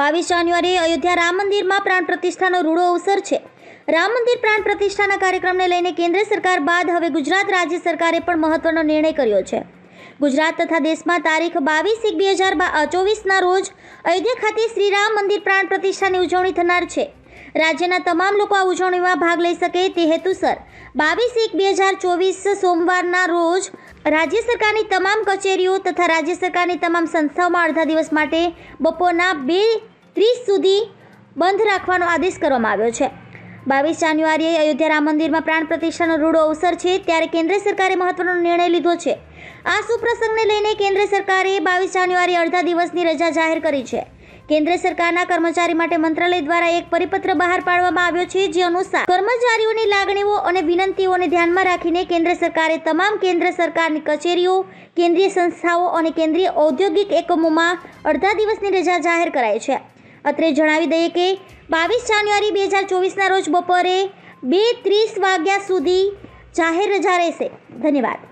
બાવીસ જાન્યુઆરીએ અયોધ્યા રામ મંદિરમાં પ્રાણ પ્રતિષ્ઠાનો રૂડો અવસર છે રામ મંદિર પ્રાણ પ્રતિષ્ઠાના કાર્યક્રમને લઈને કેન્દ્ર સરકાર બાદ હવે ગુજરાત રાજ્ય સરકારે પણ મહત્વનો નિર્ણય કર્યો છે ગુજરાત તથા દેશમાં તારીખ બાવીસ એક બે હજાર ચોવીસના રોજ અયોધ્યા ખાતે શ્રી રામ મંદિર પ્રાણ પ્રતિષ્ઠાની ઉજવણી થનાર છે રાજ્યના તમામ લોકો આ ઉજવણીમાં ભાગ લઈ શકે તે હેતુસર બાવીસ એક બે હજાર ચોવીસ સોમવારના રોજ રાજ્ય સરકારની તમામ કચેરીઓ તથા રાજ્ય સરકારની તમામ સંસ્થાઓમાં અડધા દિવસ માટે બપોરના બે ત્રીસ સુધી બંધ રાખવાનો આદેશ કરવામાં આવ્યો છે બાવીસ જાન્યુઆરીએ અયોધ્યા રામ મંદિરમાં પ્રાણ પ્રતિષ્ઠાનો રૂડો અવસર છે ત્યારે કેન્દ્ર સરકારે મહત્વનો નિર્ણય લીધો છે આ સુપ્રસંગને લઈને કેન્દ્ર સરકારે બાવીસ જાન્યુઆરી અડધા દિવસની રજા જાહેર કરી છે કેન્દ્ર સરકારના કર્મચારી માટે મંત્રાલય દ્વારા એક પરિપત્ર બહાર પાડવામાં આવ્યો છે જે અનુસાર કર્મચારીઓની લાગણીઓ અને વિનંતીઓને ધ્યાનમાં રાખીને કેન્દ્ર સરકારે તમામ કેન્દ્ર સરકારની કચેરીઓ કેન્દ્રીય સંસ્થાઓ અને કેન્દ્રીય ઔદ્યોગિક એકમોમાં અડધા દિવસની રજા જાહેર કરાઈ છે અત્રે જણાવી દઈએ કે બાવીસ જાન્યુઆરી બે હજાર ચોવીસના રોજ બપોરે બે ત્રીસ વાગ્યા સુધી જાહેર રજા રહેશે ધન્યવાદ